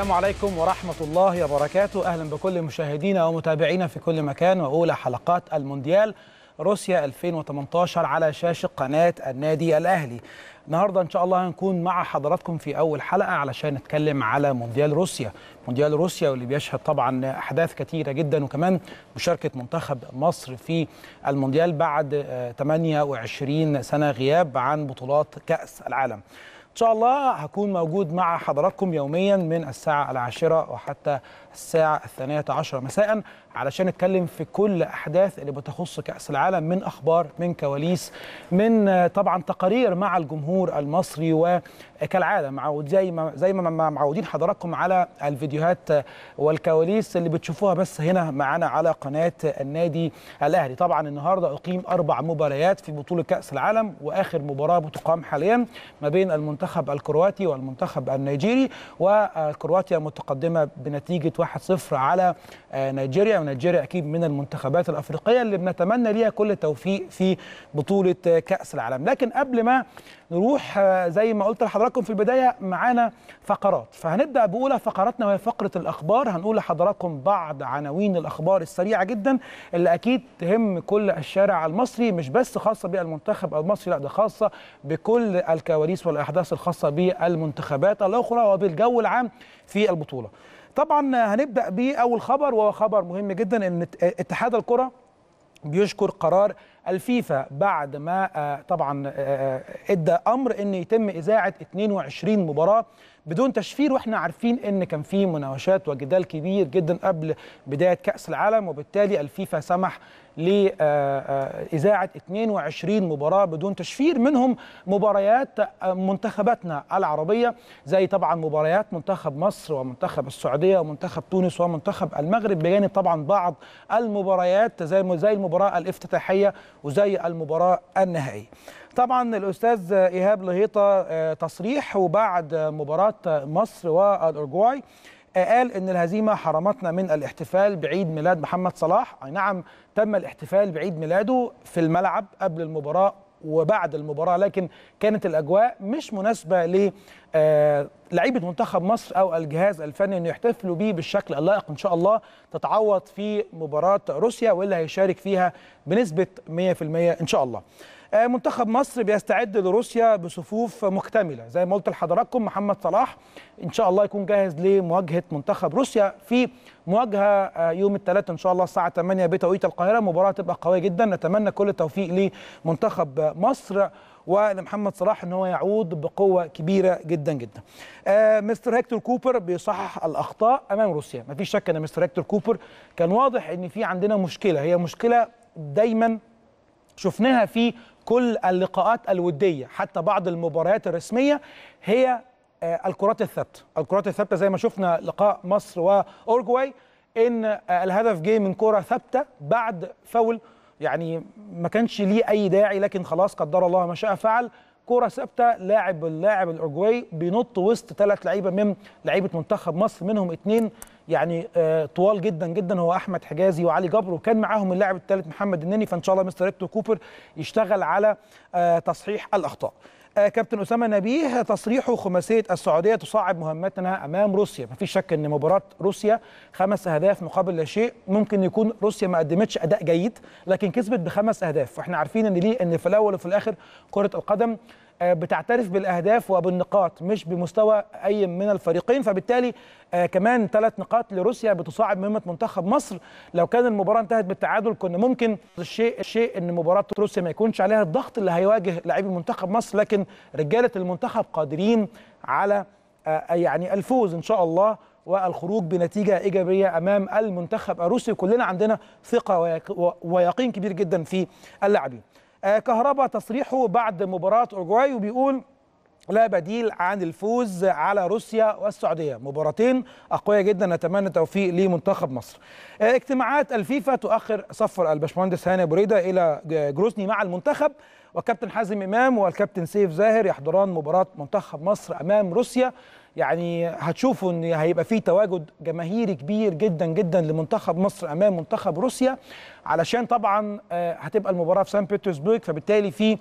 السلام عليكم ورحمة الله وبركاته أهلا بكل مشاهدينا ومتابعينا في كل مكان وأولى حلقات المونديال روسيا 2018 على شاشة قناة النادي الأهلي النهاردة إن شاء الله هنكون مع حضراتكم في أول حلقة علشان نتكلم على مونديال روسيا مونديال روسيا واللي بيشهد طبعا أحداث كثيرة جدا وكمان مشاركة منتخب مصر في المونديال بعد 28 آه، سنة غياب عن بطولات كأس العالم إن شاء الله هكون موجود مع حضراتكم يوميا من الساعة العاشرة وحتى الساعة الثانية عشرة مساء علشان نتكلم في كل أحداث اللي بتخص كأس العالم من أخبار من كواليس من طبعا تقارير مع الجمهور المصري وكالعادة معود زي ما زي ما معودين حضراتكم على الفيديوهات والكواليس اللي بتشوفوها بس هنا معانا على قناة النادي الأهلي طبعا النهاردة أقيم أربع مباريات في بطولة كأس العالم وآخر مباراة بتقام حاليا ما بين المنتخب الكرواتي والمنتخب النيجيري وكرواتيا متقدمة بنتيجة واحد 1-0 على آه، نيجيريا ونيجيريا اكيد من المنتخبات الافريقيه اللي بنتمنى ليها كل التوفيق في بطوله آه، كاس العالم لكن قبل ما نروح آه، زي ما قلت لحضراتكم في البدايه معانا فقرات فهنبدا باولى فقراتنا وهي فقره الاخبار هنقول لحضراتكم بعض عناوين الاخبار السريعه جدا اللي اكيد تهم كل الشارع المصري مش بس خاصه بالمنتخب المصري لا ده خاصه بكل الكواليس والاحداث الخاصه بالمنتخبات الاخرى وبالجو العام في البطوله طبعا هنبدا باول خبر وهو خبر مهم جدا ان اتحاد الكره بيشكر قرار الفيفا بعد ما آه، طبعا آه، آه، ادى امر ان يتم اذاعه 22 مباراه بدون تشفير واحنا عارفين ان كان في مناوشات وجدال كبير جدا قبل بدايه كاس العالم وبالتالي الفيفا سمح لإذاعة 22 مباراة بدون تشفير منهم مباريات منتخباتنا العربية زي طبعا مباريات منتخب مصر ومنتخب السعودية ومنتخب تونس ومنتخب المغرب بجانب طبعا بعض المباريات زي زي المباراة الافتتاحية وزي المباراة النهائية طبعا الأستاذ إيهاب لهيطة آه، تصريح وبعد مباراة مصر والأورجواي قال ان الهزيمه حرمتنا من الاحتفال بعيد ميلاد محمد صلاح اي نعم تم الاحتفال بعيد ميلاده في الملعب قبل المباراه وبعد المباراه لكن كانت الاجواء مش مناسبه ل آه، لعيبه منتخب مصر او الجهاز الفني انه يحتفلوا بيه بالشكل اللائق ان شاء الله تتعوض في مباراه روسيا واللي هيشارك فيها بنسبه 100% ان شاء الله آه، منتخب مصر بيستعد لروسيا بصفوف مكتمله زي ما قلت لحضراتكم محمد صلاح ان شاء الله يكون جاهز لمواجهه منتخب روسيا في مواجهه آه، يوم الثلاثاء ان شاء الله الساعه 8 بتوقيت القاهره مباراه تبقى قويه جدا نتمنى كل التوفيق لمنتخب مصر ولمحمد صلاح ان هو يعود بقوه كبيره جدا جدا. آه مستر هيكتور كوبر بيصحح الاخطاء امام روسيا، ما فيش شك ان مستر هيكتور كوبر كان واضح ان في عندنا مشكله هي مشكله دايما شفناها في كل اللقاءات الوديه حتى بعض المباريات الرسميه هي آه، الكرات الثابته الكرات الثابته زي ما شفنا لقاء مصر واورجواي ان آه، الهدف جه من كره ثابته بعد فاول يعني ما كانش ليه اي داعي لكن خلاص قدر الله ما شاء فعل كرة ثابتة لاعب اللاعب الأورجواي بينط وسط ثلاث لعيبة من لعيبة منتخب مصر منهم اثنين يعني آه، طوال جدا جدا هو احمد حجازي وعلي جبر وكان معاهم اللاعب الثالث محمد النني فان شاء الله مستر كوبر يشتغل على آه، تصحيح الاخطاء آه، كابتن اسامه نبيه تصريحه خماسيه السعوديه تصعب مهمتنا امام روسيا ما فيش شك ان مباراه روسيا خمس اهداف مقابل لا شيء ممكن يكون روسيا ما قدمتش اداء جيد لكن كسبت بخمس اهداف واحنا عارفين ان ليه ان في الاول وفي الاخر كره القدم آه، بتعترف بالاهداف وبالنقاط مش بمستوى اي من الفريقين فبالتالي آه، كمان ثلاث نقاط لروسيا بتصاعد مهمه منتخب مصر لو كان المباراه انتهت بالتعادل كنا ممكن الشيء الشيء ان مباراه روسيا ما يكونش عليها الضغط اللي هيواجه لاعبي منتخب مصر لكن رجاله المنتخب قادرين على آه، يعني الفوز ان شاء الله والخروج بنتيجه ايجابيه امام المنتخب الروسي كلنا عندنا ثقه ويقين كبير جدا في اللاعبين آه، كهربا تصريحه بعد مباراة أورجواي وبيقول لا بديل عن الفوز على روسيا والسعوديه مباراتين اقوياء جدا نتمنى التوفيق لمنتخب مصر آه، اجتماعات الفيفا تؤخر صفر الباشمهندس هاني بريده الى جروزني مع المنتخب والكابتن حازم امام والكابتن سيف زاهر يحضران مباراه منتخب مصر امام روسيا يعني هتشوفوا ان هيبقى في تواجد جماهيري كبير جدا جدا لمنتخب مصر امام منتخب روسيا علشان طبعا آه، هتبقى المباراه في سان بيترسبورغ فبالتالي في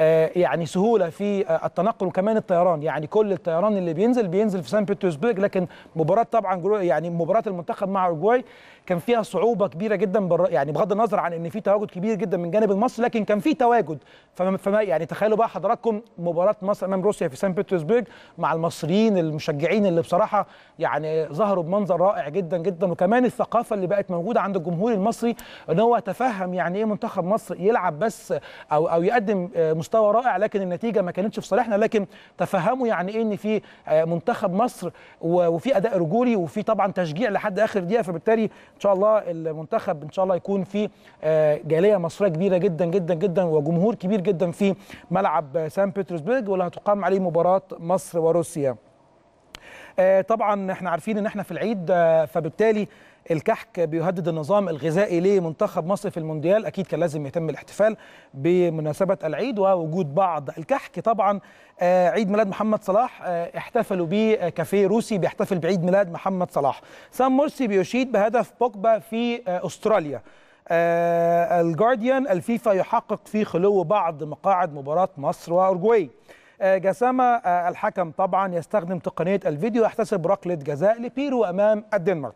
آه، يعني سهوله في آه، التنقل وكمان الطيران يعني كل الطيران اللي بينزل بينزل في سان بيترسبورغ لكن مباراه طبعا يعني مباراه المنتخب مع اوروجواي كان فيها صعوبه كبيره جدا يعني بغض النظر عن ان في تواجد كبير جدا من جانب مصر لكن كان في تواجد فما يعني تخيلوا بقى حضراتكم مباراه مصر امام روسيا في سان بيترسبورغ مع المصريين المشجعين اللي بصراحه يعني ظهروا بمنظر رائع جدا جدا وكمان الثقافه اللي بقت موجوده عند الجمهور المصري ان هو هو تفهم يعني ايه منتخب مصر يلعب بس او او يقدم آه، مستوى رائع لكن النتيجه ما كانتش في صالحنا لكن تفهموا يعني ايه ان في آه، منتخب مصر وفي اداء رجولي وفي طبعا تشجيع لحد اخر دقيقه فبالتالي ان شاء الله المنتخب ان شاء الله يكون في آه، جاليه مصريه كبيره جدا جدا جدا وجمهور كبير جدا في ملعب سان بيترسبرج واللي هتقام عليه مباراه مصر وروسيا طبعا احنا عارفين ان احنا في العيد فبالتالي الكحك بيهدد النظام الغذائي لمنتخب مصر في المونديال اكيد كان لازم يتم الاحتفال بمناسبه العيد ووجود بعض الكحك طبعا آه، عيد ميلاد محمد صلاح آه، احتفلوا بيه آه، كافيه روسي بيحتفل بعيد ميلاد محمد صلاح سام مرسي بيشيد بهدف بوجبا في استراليا الجارديان الفيفا يحقق في خلو بعض مقاعد مباراة مصر وأورجواي جسامة الحكم طبعا يستخدم تقنية الفيديو يحتسب ركلة جزاء لبيرو أمام الدنمارك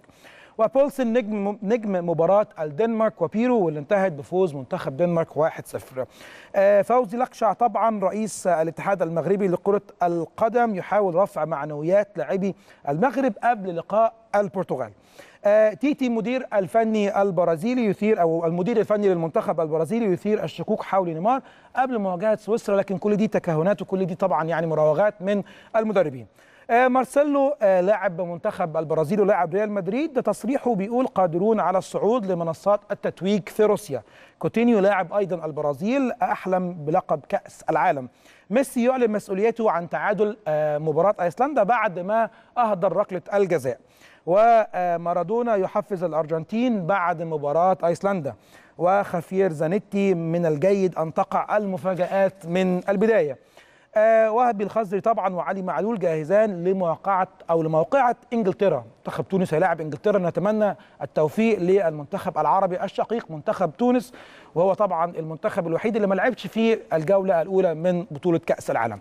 وبولسن نجم نجم مباراه الدنمارك وبيرو واللي انتهت بفوز منتخب دنمارك 1-0 آه، فوزي لقشع طبعا رئيس الاتحاد المغربي لكره القدم يحاول رفع معنويات لاعبي المغرب قبل لقاء البرتغال آه، تيتي مدير الفني البرازيلي يثير او المدير الفني للمنتخب البرازيلي يثير الشكوك حول نيمار قبل مواجهه سويسرا لكن كل دي تكهنات وكل دي طبعا يعني مراوغات من المدربين آه، مارسيلو آه، لاعب منتخب البرازيل ولاعب ريال مدريد ده تصريحه بيقول قادرون على الصعود لمنصات التتويج في روسيا كوتينيو لاعب ايضا البرازيل احلم بلقب كاس العالم ميسي يعلن مسؤوليته عن تعادل آه، مباراه ايسلندا بعد ما اهدر ركله الجزاء ومارادونا يحفز الارجنتين بعد مباراه ايسلندا وخفير زانيتي من الجيد ان تقع المفاجات من البدايه آه، وهبي الخزري طبعا وعلي معلول جاهزان لمواقعه او لموقعه انجلترا منتخب تونس هيلاعب انجلترا نتمنى التوفيق للمنتخب العربي الشقيق منتخب تونس وهو طبعا المنتخب الوحيد اللي ما لعبش في الجوله الاولى من بطوله كاس العالم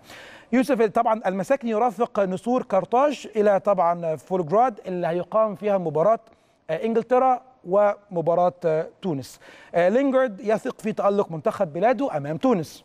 يوسف طبعا المساكن يرافق نسور كارتاج الى طبعا فولجراد اللي هيقام فيها مباراه آه، انجلترا ومباراه آه، تونس لينجارد يثق في تالق منتخب بلاده امام تونس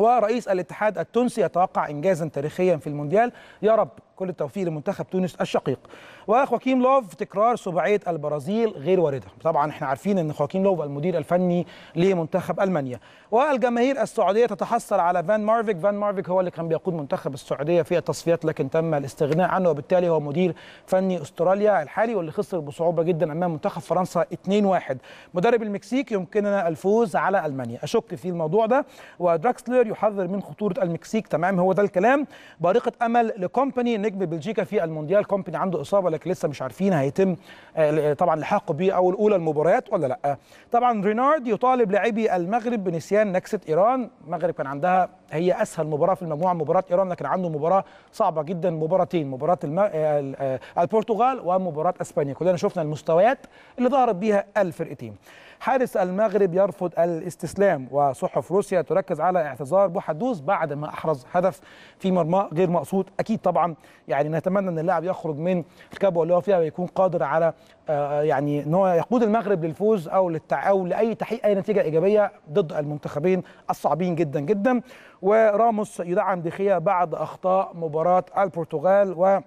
ورئيس الاتحاد التونسي يتوقع إنجازا تاريخيا في المونديال يا رب كل التوفيق لمنتخب تونس الشقيق وخواكيم لوف تكرار سباعيه البرازيل غير وارده طبعا احنا عارفين ان خواكيم لوف المدير الفني لمنتخب المانيا والجماهير السعوديه تتحسر على فان مارفيك فان مارفيك هو اللي كان بيقود منتخب السعوديه في التصفيات لكن تم الاستغناء عنه وبالتالي هو مدير فني استراليا الحالي واللي خسر بصعوبه جدا امام منتخب فرنسا 2-1 مدرب المكسيك يمكننا الفوز على المانيا اشك في الموضوع ده ودراكسلر يحذر من خطوره المكسيك تمام هو ده الكلام بارقه امل لكومباني نجم بلجيكا في المونديال كومباني عنده اصابه لكن لسه مش عارفين هيتم آه، آه، طبعا لحاقه بيه اول اولى المباريات ولا لا طبعا رينارد يطالب لاعبي المغرب بنسيان نكسه ايران المغرب كان عندها هي اسهل مباراه في المجموعه مباراه ايران لكن عنده مباراه صعبه جدا مباراتين مباراه الم... آه، البرتغال ومباراه اسبانيا كلنا شفنا المستويات اللي ظهرت بيها الفرقتين حارس المغرب يرفض الاستسلام وصحف روسيا تركز على اعتذار بوحدوز بعد ما احرز هدف في مرمى غير مقصود اكيد طبعا يعني نتمنى ان اللاعب يخرج من الكبوه اللي هو فيها ويكون قادر على آه، يعني ان هو يقود المغرب للفوز او للتعاون لاي تحقيق اي نتيجه ايجابيه ضد المنتخبين الصعبين جدا جدا وراموس يدعم دخيا بعد اخطاء مباراه البرتغال و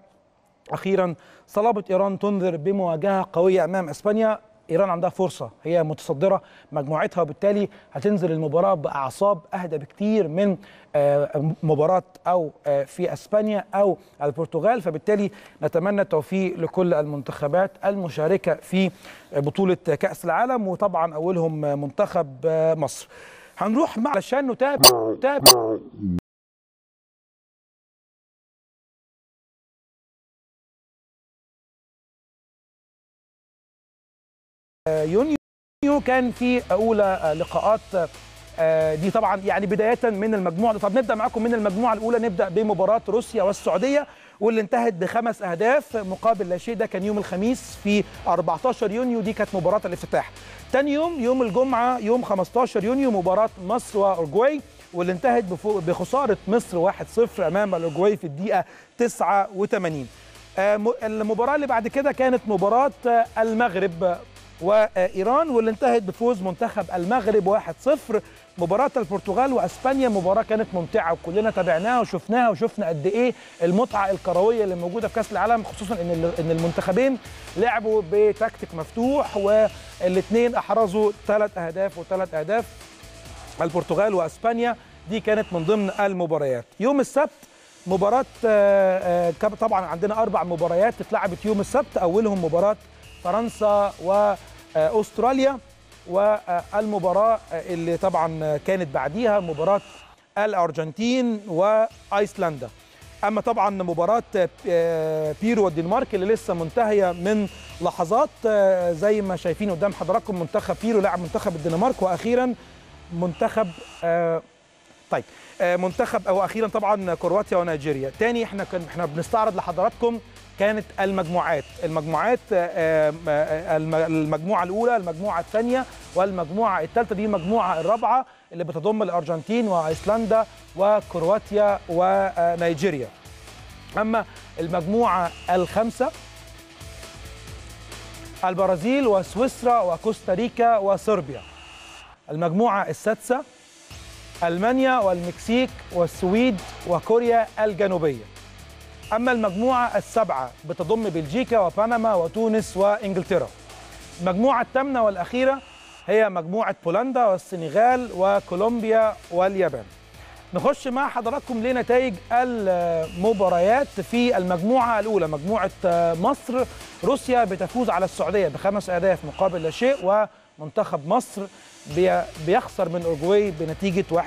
اخيرا صلابه ايران تنذر بمواجهه قويه امام اسبانيا ايران عندها فرصه هي متصدره مجموعتها وبالتالي هتنزل المباراه باعصاب اهدى بكتير من آه، مباراه او آه، في اسبانيا او البرتغال فبالتالي نتمنى التوفيق لكل المنتخبات المشاركه في آه، بطوله كاس العالم وطبعا اولهم منتخب مصر هنروح مع علشان نتابع نتابع يونيو كان في اولى لقاءات آه، دي طبعا يعني بدايه من المجموعه طب نبدا معاكم من المجموعه الاولى نبدا بمباراه روسيا والسعوديه واللي انتهت بخمس اهداف مقابل لا شيء ده كان يوم الخميس في 14 يونيو دي كانت مباراه الافتتاح تاني يوم يوم الجمعه يوم 15 يونيو مباراه مصر واورجواي واللي انتهت بخساره مصر 1-0 امام الاورجواي في الدقيقه 89 آه، المباراه اللي بعد كده كانت مباراه آه، المغرب وايران واللي انتهت بفوز منتخب المغرب 1-0 مباراه البرتغال واسبانيا مباراه كانت ممتعه وكلنا تابعناها وشفناها وشفنا قد ايه المتعه الكرويه اللي موجوده في كاس العالم خصوصا ان ان المنتخبين لعبوا بتكتيك مفتوح والاثنين احرزوا ثلاث اهداف وثلاث اهداف البرتغال واسبانيا دي كانت من ضمن المباريات يوم السبت مباراة آه، آه، طبعا عندنا أربع مباريات اتلعبت يوم السبت أولهم مباراة فرنسا و آه، استراليا والمباراه آه، اللي طبعا كانت بعديها مباراه الارجنتين وايسلندا اما طبعا مباراه آه، بيرو والدنمارك اللي لسه منتهيه من لحظات زي ما شايفين قدام حضراتكم منتخب بيرو لاعب منتخب الدنمارك واخيرا منتخب طيب منتخب او اخيرا طبعا كرواتيا ونيجيريا تاني احنا كان احنا بنستعرض لحضراتكم كانت المجموعات المجموعات آه، آه، آه، المجموعه الاولى المجموعه الثانيه والمجموعه الثالثه دي المجموعه الرابعه اللي بتضم الارجنتين وايسلندا وكرواتيا ونيجيريا اما المجموعه الخامسه البرازيل وسويسرا وكوستاريكا وصربيا المجموعه السادسه المانيا والمكسيك والسويد وكوريا الجنوبيه أما المجموعة السبعة بتضم بلجيكا وبنما وتونس وإنجلترا المجموعة الثامنة والأخيرة هي مجموعة بولندا والسنغال وكولومبيا واليابان نخش مع حضراتكم لنتائج المباريات في المجموعة الأولى مجموعة آه، مصر روسيا بتفوز على السعودية بخمس أهداف مقابل لا شيء ومنتخب مصر بيخسر من أورجواي بنتيجة 1-0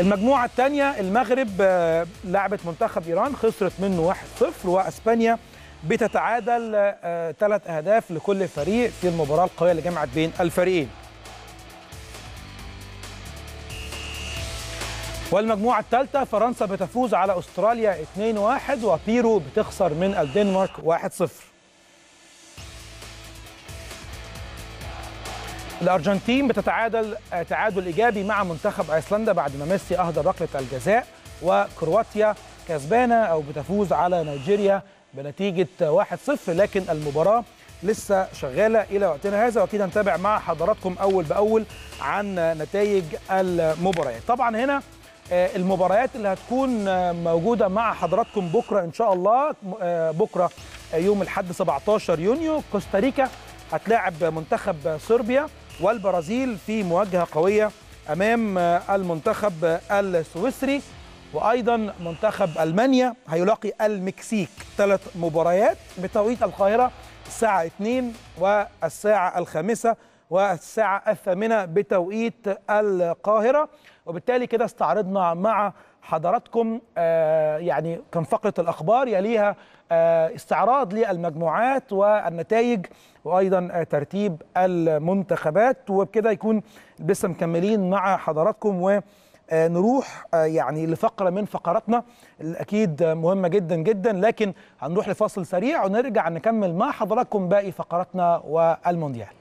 المجموعة الثانية المغرب آه، لعبت منتخب إيران خسرت منه 1-0 وأسبانيا بتتعادل آه، ثلاث أهداف لكل فريق في المباراة القوية اللي جمعت بين الفريقين والمجموعة الثالثة فرنسا بتفوز على أستراليا 2-1 وبيرو بتخسر من الدنمارك 1-0 الارجنتين بتتعادل آه، تعادل ايجابي مع منتخب ايسلندا بعد ما ميسي اهدى ركله الجزاء وكرواتيا كسبانه او بتفوز على نيجيريا بنتيجه 1-0 لكن المباراه لسه شغاله الى وقتنا هذا واكيد هنتابع مع حضراتكم اول باول عن نتائج المباريات طبعا هنا آه، المباريات اللي هتكون آه، موجوده مع حضراتكم بكره ان شاء الله بكره يوم الاحد 17 يونيو كوستاريكا هتلاعب منتخب صربيا والبرازيل في مواجهة قوية أمام المنتخب السويسري وأيضا منتخب ألمانيا هيلاقي المكسيك ثلاث مباريات بتوقيت القاهرة الساعة 2 والساعة الخامسة والساعة الثامنة بتوقيت القاهرة وبالتالي كده استعرضنا مع حضراتكم آه، يعني كان فقرة الأخبار يليها آه، استعراض للمجموعات والنتائج وأيضا آه، ترتيب المنتخبات وبكده يكون لسه مكملين مع حضراتكم و نروح يعني لفقره من فقراتنا اكيد مهمه جدا جدا لكن هنروح لفاصل سريع ونرجع نكمل مع حضراتكم باقي فقراتنا والمونديال